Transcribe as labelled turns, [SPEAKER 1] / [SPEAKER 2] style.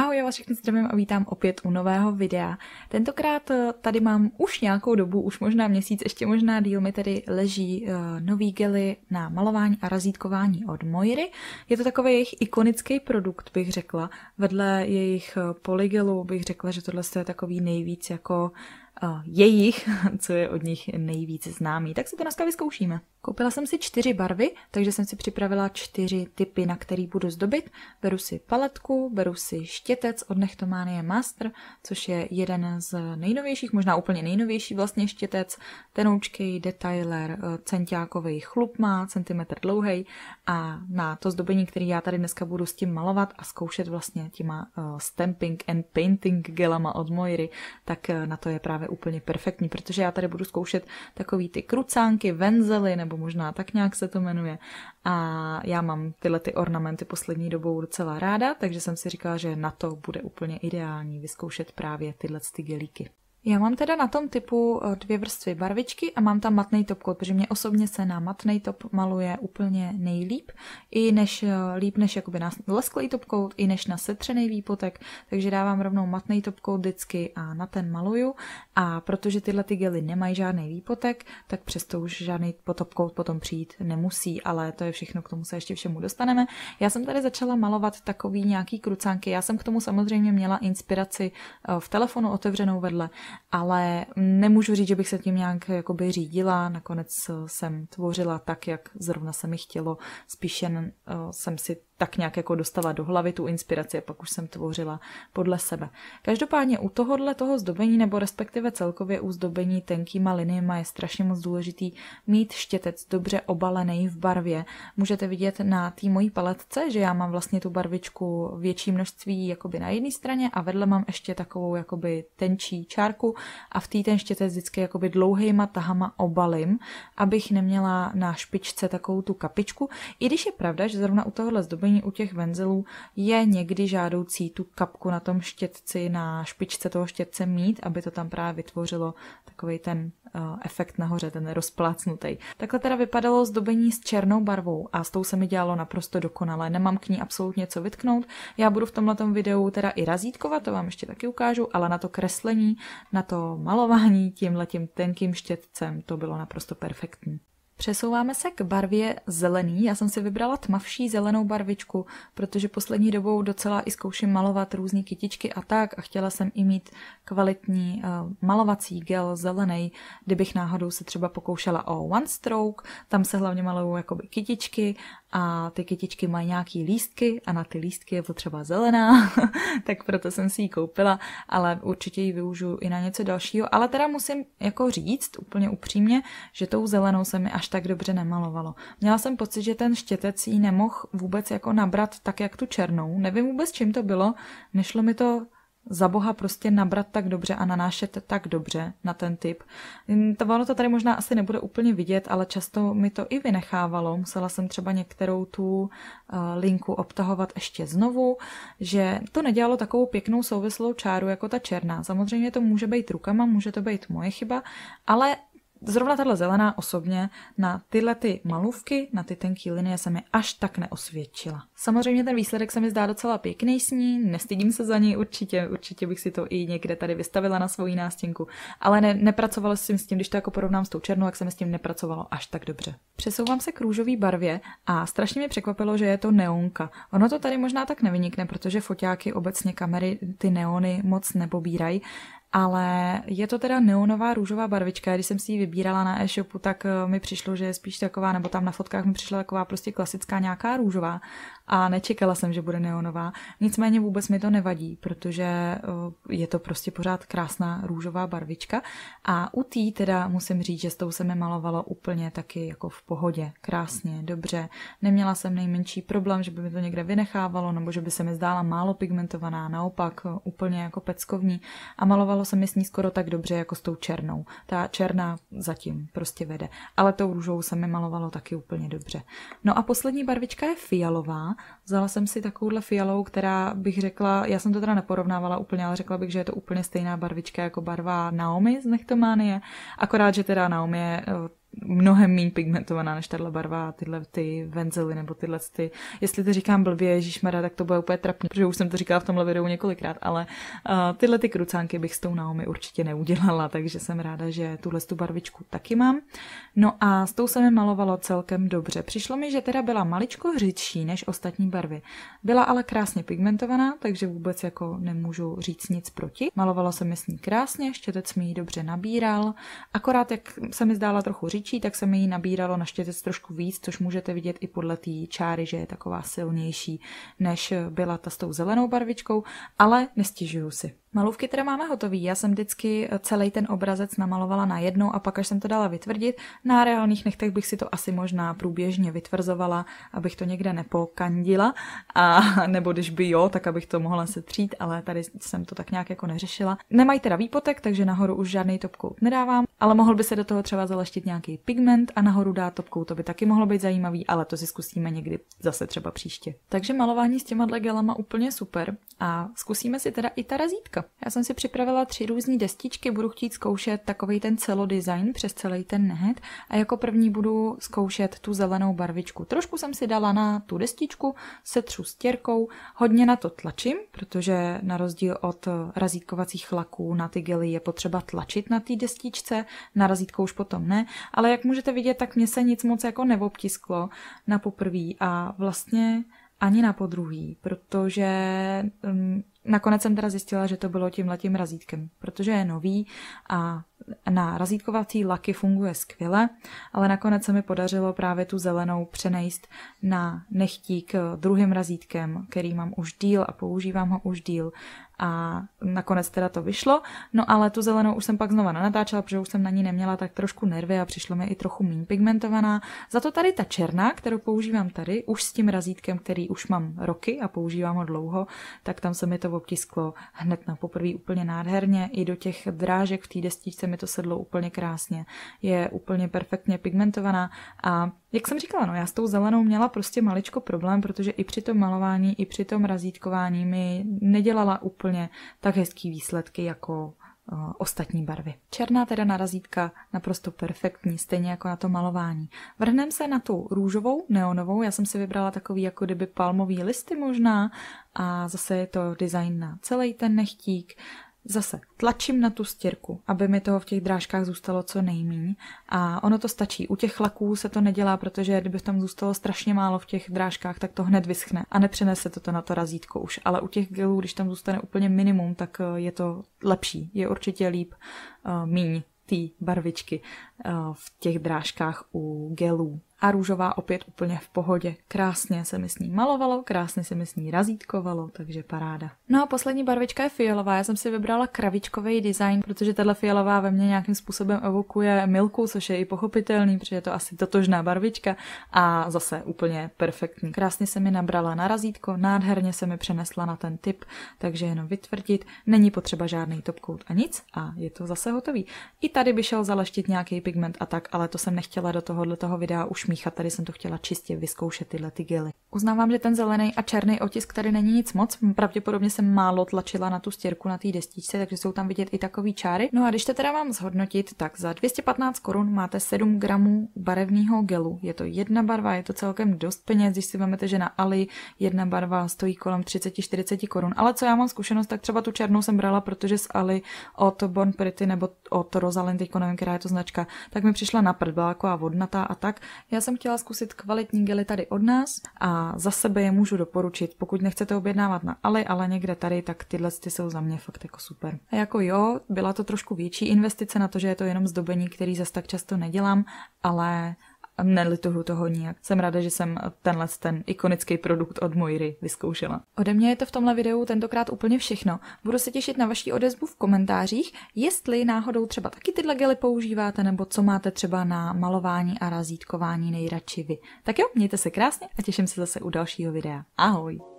[SPEAKER 1] Ahoj, já vás všechny zdravím a vítám opět u nového videa. Tentokrát eh, tady mám už nějakou dobu, už možná měsíc, ještě možná díl, mi tady leží uh, nový gely na malování a razítkování od Moiry. Je to takový jejich ikonický produkt, bych řekla. Vedle jejich eh, polygelu bych řekla, že tohle je takový nejvíc jako uh, jejich, co je od nich nejvíc známý. Tak si to dneska vyzkoušíme. Koupila jsem si čtyři barvy, takže jsem si připravila čtyři typy, na který budu zdobit. Beru si paletku, beru si štětec od Nechtománie Master, což je jeden z nejnovějších, možná úplně nejnovější vlastně štětec, tenoučký detailer, eh, centiákový chlup má, centimetr dlouhý a na to zdobení, který já tady dneska budu s tím malovat a zkoušet vlastně těma eh, stamping and painting gelama od Moiry, tak eh, na to je právě úplně perfektní, protože já tady budu zkoušet takový ty krucánky, venzely nebo nebo možná tak nějak se to jmenuje. A já mám tyhle ty ornamenty poslední dobou docela ráda, takže jsem si říkala, že na to bude úplně ideální vyzkoušet právě tyhle ty gelíky. Já mám teda na tom typu eh, dvě vrstvy barvičky a mám tam matný top coat, protože mě osobně se na matný top maluje úplně nejlíp, i než eh, líp než jakoby na lesklý top coat, i než na setřený výpotek, takže dávám rovnou matný top coat vždycky a na ten maluju a protože tyhle ty gely nemají žádný výpotek, tak přesto už žádný top coat potom přijít nemusí, ale to je všechno, k tomu se ještě všemu dostaneme. Já jsem tady začala malovat takový nějaký krucánky, já jsem k tomu samozřejmě měla inspiraci eh, v telefonu otevřenou vedle, ale nemůžu říct, že bych se tím nějak jakoby řídila, nakonec eh, jsem tvořila tak, jak zrovna se mi chtělo, jen eh, jsem si tak nějak jako dostala do hlavy tu inspiraci a pak už jsem tvořila podle sebe. Každopádně u tohohle toho zdobení nebo respektive celkově u zdobení tenkýma liniema je strašně moc důležitý mít štětec dobře obalený v barvě. Můžete vidět na té mojí paletce, že já mám vlastně tu barvičku větší množství jakoby na jedné straně a vedle mám ještě takovou jakoby tenčí čárku, šperku a v té ten štětec vždycky jakoby dlouhýma tahama obalím, abych neměla na špičce takovou tu kapičku. I když je pravda, že zrovna u tohohle zdobení, u těch venzelů, je někdy žádoucí tu kapku na tom štětci, na špičce toho štětce mít, aby to tam právě vytvořilo takový ten uh, efekt nahoře, ten rozplácnutý. Takhle teda vypadalo zdobení s černou barvou a s tou se mi dělalo naprosto dokonale. Nemám k ní absolutně co vytknout. Já budu v tomhle videu teda i razítkovat, to vám ještě taky ukážu, ale na to kreslení na to malování letím tenkým štětcem. To bylo naprosto perfektní. Přesouváme se k barvě zelený. Já jsem si vybrala tmavší zelenou barvičku, protože poslední dobou docela i zkouším malovat různé kytičky a tak a chtěla jsem i mít kvalitní eh, malovací gel zelený, kdybych náhodou se třeba pokoušela o One Stroke, tam se hlavně malují jakoby kytičky a ty kytičky mají nějaký lístky a na ty lístky je potřeba zelená, tak proto jsem si ji koupila, ale určitě ji využiju i na něco dalšího. Ale teda musím jako říct úplně upřímně, že tou zelenou se mi až tak dobře nemalovalo. Měla jsem pocit, že ten štětec ji nemohl vůbec jako nabrat tak, jak tu černou. Nevím vůbec, čím to bylo, nešlo mi to za boha prostě nabrat tak dobře a nanášet tak dobře na ten typ. Hm, to ono to tady možná asi nebude úplně vidět, ale často mi to i vynechávalo. Musela jsem třeba některou tu eh, linku obtahovat ještě znovu, že to nedělalo takovou pěknou souvislou čáru jako ta černá. Samozřejmě to může být rukama, může to být moje chyba, ale zrovna tahle zelená osobně na tyhle ty malůvky, na ty tenký linie se mi až tak neosvědčila. Samozřejmě ten výsledek se mi zdá docela pěkný s ní, nestydím se za něj určitě, určitě bych si to i někde tady vystavila na svoji nástěnku, ale ne, nepracovala jsem s tím, když to jako porovnám s tou černou, jak se mi s tím nepracovalo až tak dobře. Přesouvám se k růžové barvě a strašně mě překvapilo, že je to neonka. Ono to tady možná tak nevynikne, protože foťáky obecně kamery ty neony moc nepobírají, ale je to teda neonová růžová barvička. Když jsem si ji vybírala na e-shopu, tak eh, mi přišlo, že je spíš taková, nebo tam na fotkách mi přišla taková prostě klasická nějaká růžová a nečekala jsem, že bude neonová. Nicméně vůbec mi to nevadí, protože eh, je to prostě pořád krásná růžová barvička a u té teda musím říct, že s tou se mi malovalo úplně taky jako v pohodě, krásně, dobře. Neměla jsem nejmenší problém, že by mi to někde vynechávalo nebo že by se mi zdála málo pigmentovaná, naopak eh, úplně jako peckovní a malovalo se mi s ní skoro tak dobře jako s tou černou. Ta černá zatím prostě vede, ale tou růžou se mi malovalo taky úplně dobře. No a poslední barvička je fialová Vzala jsem si takovouhle fialou, která bych řekla, já jsem to teda neporovnávala úplně, ale řekla bych, že je to úplně stejná barvička jako barva Naomi z Nechtománie, akorát, že teda Naomi je eh, mnohem méně pigmentovaná než tahle barva a tyhle ty venzely nebo tyhle ty. Jestli to říkám blbě, Ježíšmara, tak to bude úplně trapné, protože už jsem to říkala v tomhle videu několikrát, ale uh, tyhle ty krucánky bych s tou Naomi určitě neudělala, takže jsem ráda, že tuhle tu barvičku taky mám. No a s tou se mi malovalo celkem dobře. Přišlo mi, že teda byla maličko hřitší než ostatní barvy. Byla ale krásně pigmentovaná, takže vůbec jako nemůžu říct nic proti. Malovalo se mi s ní krásně, štětec mi ji dobře nabíral, akorát jak se mi zdála trochu říct, příčí, tak se mi ji nabíralo naštěstí trošku víc, což můžete vidět i podle té čáry, že je taková silnější, než byla ta s tou zelenou barvičkou, ale nestěžuju si. Malůvky teda máme hotový. Já jsem vždycky eh, celý ten obrazec namalovala na jednou a pak, až jsem to dala vytvrdit, na reálných nechtech bych si to asi možná průběžně vytvrzovala, abych to někde nepokandila, a, nebo když by jo, tak abych to mohla setřít, ale tady jsem to tak nějak jako neřešila. Nemají teda výpotek, takže nahoru už žádný topkou nedávám, ale mohl by se do toho třeba zaleštit nějaký pigment a nahoru dát topkou, to by taky mohlo být zajímavý, ale to si zkusíme někdy zase třeba příště. Takže malování s těma gelama úplně super a zkusíme si teda i ta razítka já jsem si připravila tři různé destičky, budu chtít zkoušet takový ten celodesign přes celý ten nehet a jako první budu zkoušet tu zelenou barvičku. Trošku jsem si dala na tu destičku, setřu stěrkou, hodně na to tlačím, protože na rozdíl od razítkovacích laků na ty gely je potřeba tlačit na té destičce, na razítko už potom ne, ale jak můžete vidět, tak mě se nic moc jako neobtisklo na poprví a vlastně ani na podruhý, protože mm, Nakonec jsem teda zjistila, že to bylo tím letím razítkem, protože je nový a na razítkovací laky funguje skvěle, ale nakonec se mi podařilo právě tu zelenou přenést na nechtík druhým razítkem, který mám už díl a používám ho už díl a nakonec teda to vyšlo. No ale tu zelenou už jsem pak znova nanatáčela, protože už jsem na ní neměla tak trošku nervy a přišlo mi i trochu méně pigmentovaná. Za to tady ta černá, kterou používám tady, už s tím razítkem, který už mám roky a používám ho dlouho, tak tam se mi to obtisklo hned na poprvé úplně nádherně. I do těch drážek v té destičce mi to sedlo úplně krásně. Je úplně perfektně pigmentovaná a jak jsem říkala, no já s tou zelenou měla prostě maličko problém, protože i při tom malování, i při tom razítkování mi nedělala úplně tak hezký výsledky jako eh, ostatní barvy. Černá teda na naprosto perfektní, stejně jako na to malování. Vrhneme se na tu růžovou, neonovou, já jsem si vybrala takový jako kdyby palmový listy možná a zase je to design na celý ten nechtík Zase tlačím na tu stěrku, aby mi toho v těch drážkách zůstalo co nejméně. A ono to stačí. U těch laků se to nedělá, protože kdyby tam zůstalo strašně málo v těch drážkách, tak to hned vyschne a nepřenese to, to na to razítko už. Ale u těch gelů, když tam zůstane úplně minimum, tak eh, je to lepší. Je určitě líp uh, míň té barvičky uh, v těch drážkách u gelů a růžová opět úplně v pohodě. Krásně se mi s ní malovalo, krásně se mi s ní razítkovalo, takže paráda. No a poslední barvička je fialová. Já jsem si vybrala kravičkový design, protože tahle fialová ve mně nějakým způsobem evokuje milku, což je i pochopitelný, protože je to asi totožná barvička a zase úplně perfektní. Krásně se mi nabrala na razítko, nádherně se mi přenesla na ten typ, takže jenom vytvrdit, není potřeba žádný top coat a nic a je to zase hotový. I tady by šel zaleštit nějaký pigment a tak, ale to jsem nechtěla do tohohle toho videa už smíchat. Tady jsem to chtěla čistě vyzkoušet tyhle ty gely. Uznávám, že ten zelený a černý otisk tady není nic moc. Pravděpodobně jsem málo tlačila na tu stěrku na té destičce, takže jsou tam vidět i takové čáry. No a když to teda mám zhodnotit, tak za 215 korun máte 7 gramů barevného gelu. Je to jedna barva, je to celkem dost peněz, když si vezmete, že na Ali jedna barva stojí kolem 30-40 korun. Ale co já mám zkušenost, tak třeba tu černou jsem brala, protože z Ali od Bon Pretty nebo od Rosalind, teďko nevím, která je to značka, tak mi přišla na prd, byla vodnatá a tak. Já jsem chtěla zkusit kvalitní gely tady od nás a za sebe je můžu doporučit, pokud nechcete objednávat na Ali, ale někde tady, tak tyhle ty jsou za mě fakt jako super. A jako jo, byla to trošku větší investice na to, že je to jenom zdobení, který zase tak často nedělám, ale nelituhu toho nijak. Jsem ráda, že jsem tenhle ten ikonický produkt od Moiry vyzkoušela. Ode mě je to v tomhle videu tentokrát úplně všechno. Budu se těšit na vaši odezvu v komentářích, jestli náhodou třeba taky tyhle gely používáte, nebo co máte třeba na malování a razítkování nejradši vy. Tak jo, mějte se krásně a těším se zase u dalšího videa. Ahoj!